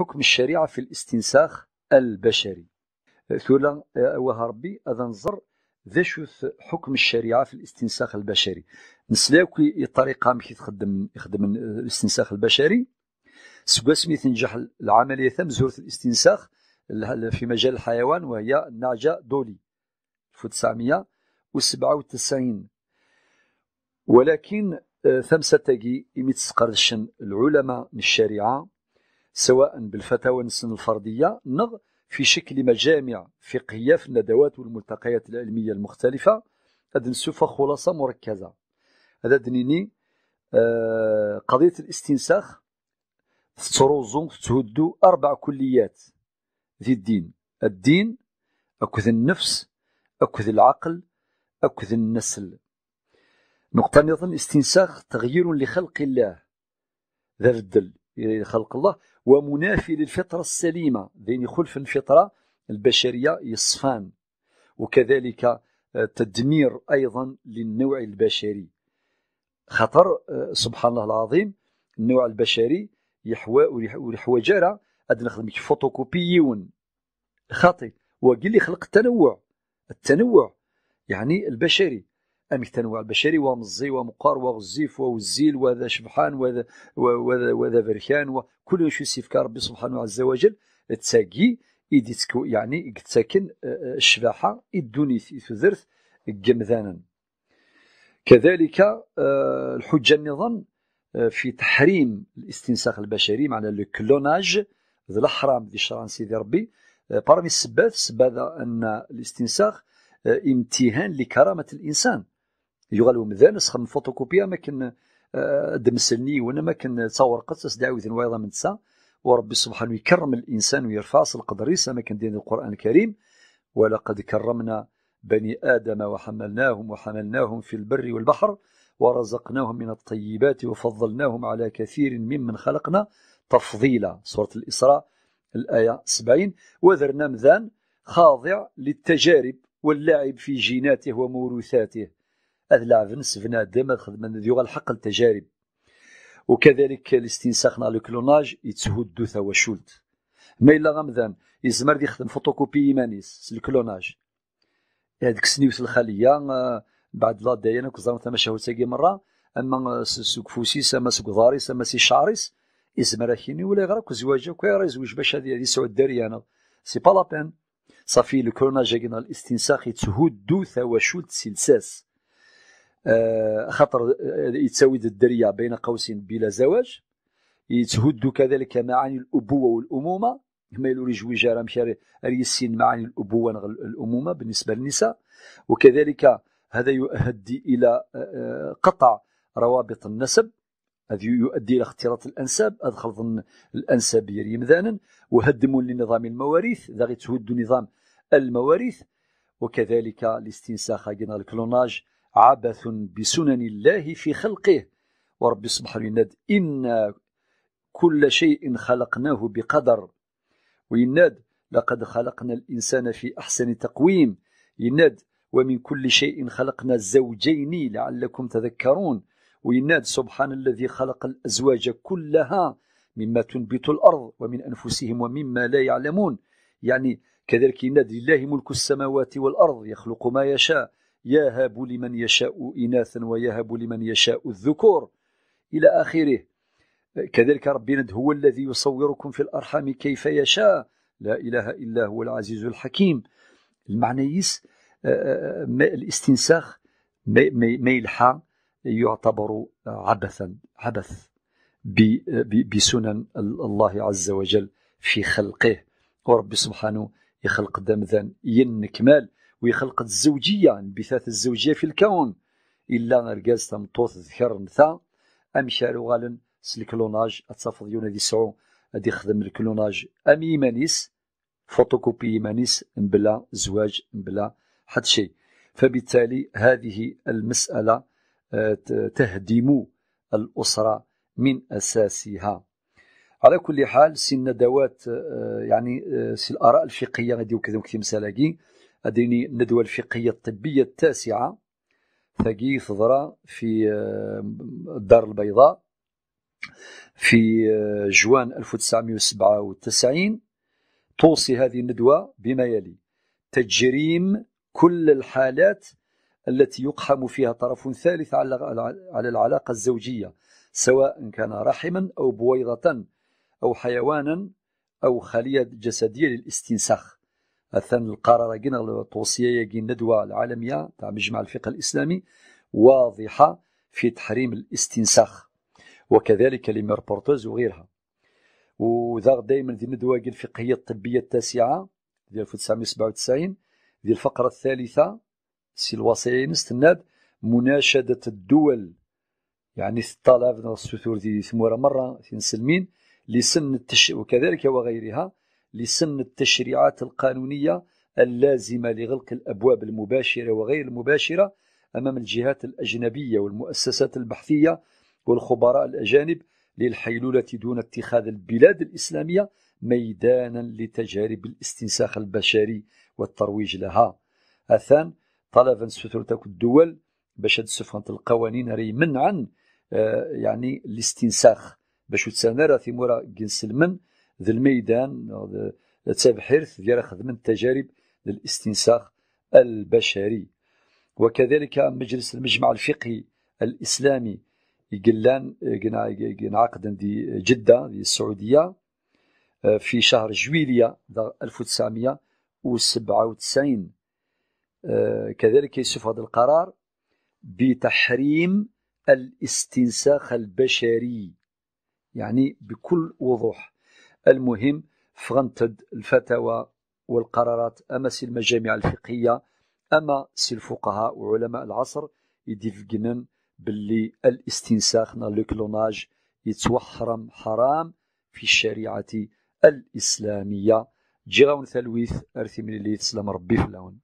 حكم الشريعه في الاستنساخ البشري ثلا آه، ربي هذا نظر ذا حكم الشريعه في الاستنساخ البشري نسلاك الطريقه مكي تخدم يخدم الاستنساخ البشري سميث تنجح العمليه ثم زوره الاستنساخ في مجال الحيوان وهي النعجه دولي 1997 ولكن آه، ثم ستجي يمتسقرشن العلماء من الشريعه سواء بالفتاوى السن الفردية نغ في شكل مجامع فقهية في الندوات والملتقيات العلمية المختلفة هذا نسوف خلاصة مركزة هذا دنيني آه، قضية الاستنساخ تروزون تهدو أربع كليات في الدين الدين أكذ النفس أكذ العقل أكذ النسل نقطة نظن استنساخ تغيير لخلق الله ذا الدل خلق الله ومنافي للفطرة السليمة ذين خلف الفطرة البشرية يصفان وكذلك آه، تدمير أيضا للنوع البشري خطر آه، سبحان الله العظيم النوع البشري يحوى والحوجارة عندنا خدمك فوتوكوبيون خاطي وقل لي خلق التنوع التنوع يعني البشري تنوع وعبشري ومزي ومقار وغزيف ووزيل وذا شبحان وذا, وذا, وذا بركان وكل شيء سيفك ربي سبحانه عز وجل تساقي إديتكو يعني تساكن آه، الشباحة إدونيث إثذرث جمذانا كذلك آه، الحجة النظام آه، في تحريم الاستنساخ البشري معنى لو كلوناج ذا الحرام ذي شران سيدي ربي بارمي السبات سبات ان الاستنساخ امتهان لكرامه الانسان يغال ومذان سخن فوتوكوبيا ما كان آه، دمسلني وانا ما كان تصور قصص دعوة وايضا من تسا وربي سبحانه يكرم الانسان ويرفع القدر ما كان دين القران الكريم ولقد كرمنا بني ادم وحملناهم وحملناهم في البر والبحر ورزقناهم من الطيبات وفضلناهم على كثير ممن خلقنا تفضيلا سورة الإسراء الآية 70 وذرنا مذان خاضع للتجارب واللعب في جيناته وموروثاته هذا لعب سفنا دائما خدمة ذي الحق التجارب وكذلك الاستنساخ نا لو كلوناج يتسهد ثواشولت ما الا غمضان يزمر دي يخدم فوتوكوبي ايمانيس الكلوناج هذيك سنيوس الخليه آه، بعد لا داينا كزرمت شهود ساقي مره اما آه، سوق فوسي سما سوق ضاري سما سي شعريس يزمر اخيني ولا غيرك زواجك ويا زوج باش هذه هذه سعود داري انا سي با لا بان صافي لو كلوناج الى الاستنساخ يتسهد ثواشولت سلساس آه، خطر آه، يتساوي الدريه بين قوسين بلا زواج يتهد كذلك معاني الابوه والامومه ما يلوري جويجا راه مشى ريسين معاني الابوه الامومه بالنسبه للنساء وكذلك هذا يؤدي الى آه، قطع روابط النسب هذا يؤدي الى اختلاط الانساب ادخل ظن الانساب يمذانا وهدم لنظام المواريث ذا تهد نظام المواريث وكذلك الاستنساخ الكلوناج عبث بسنن الله في خلقه ورب سبحانه لنا إن كل شيء خلقناه بقدر ويناد لقد خلقنا الإنسان في أحسن تقويم يناد ومن كل شيء خلقنا الزوجين لعلكم تذكرون ويناد سبحان الذي خلق الأزواج كلها مما تنبت الأرض ومن أنفسهم ومما لا يعلمون يعني كذلك يناد لله ملك السماوات والأرض يخلق ما يشاء يهب لمن يشاء إناثا ويهب لمن يشاء الذكور إلى آخره كذلك ربنا هو الذي يصوركم في الأرحام كيف يشاء لا إله إلا هو العزيز الحكيم المعنى يس آه، آه، آه، الاستنساخ ميلحة يعتبر عبثا عبث بسنن الله عز وجل في خلقه ورب سبحانه يخلق دمذا ينكمال ويخلق الزوجية انبثاث الزوجية في الكون إلا رجاز تمطوث ذكر نثا أمشار غالن سلكلوناج يونا دي سعو غادي يخدم الكلوناج أم إيمانيس فوتوكوبي إيمانيس بلا زواج بلا حد شيء فبالتالي هذه المسألة آه، تهدم الأسرة من أساسها على كل حال سي الندوات آه، يعني آه، سي الآراء الفقهية غادي وكذا وكثير مسالاكي أديني الندوة الفقهية الطبية التاسعة ثقي ضرا في آه، الدار البيضاء في آه، جوان 1997 توصي هذه الندوة بما يلي تجريم كل الحالات التي يقحم فيها طرف ثالث على العلاقة الزوجية سواء كان رحما أو بويضة أو حيوانا أو خلية جسدية للاستنساخ الثاني القرار جينا التوصية جن ندوة العالمية تاع مجمع الفقه الإسلامي واضحة في تحريم الاستنساخ وكذلك لميربورتوز وغيرها وذا دائما ذي الندوة الفقهية الطبية التاسعة ديال 1997 ديال الفقرة الثالثة سي الوصية نستناد مناشدة الدول يعني الطلب السثور ذي ثمورة مرة سلمين لسن التش وكذلك وغيرها لسن التشريعات القانونية اللازمة لغلق الأبواب المباشرة وغير المباشرة أمام الجهات الأجنبية والمؤسسات البحثية والخبراء الأجانب للحيلولة دون اتخاذ البلاد الإسلامية ميدانا لتجارب الاستنساخ البشري والترويج لها أثان طلبا سترتك الدول باش هاد السفنة القوانين راهي منعا آه، يعني الاستنساخ باش تسانرا ثمورة جنس المن ذا الميدان تبحرث ديال خدمة تجارب للاستنساخ البشري وكذلك مجلس المجمع الفقهي الاسلامي يقلان ينعقد دي جده دي السعوديه في شهر جويلية 1997 كذلك يصف هذا القرار بتحريم الاستنساخ البشري يعني بكل وضوح المهم فغنتد الفتاوى والقرارات أما سي المجامع الفقهية أما سي الفقهاء وعلماء العصر يدفقنن باللي الاستنساخ لو يتوحرم حرام في الشريعة الإسلامية جيرون ثلويث أرثي من اللي يتسلم ربي فلاون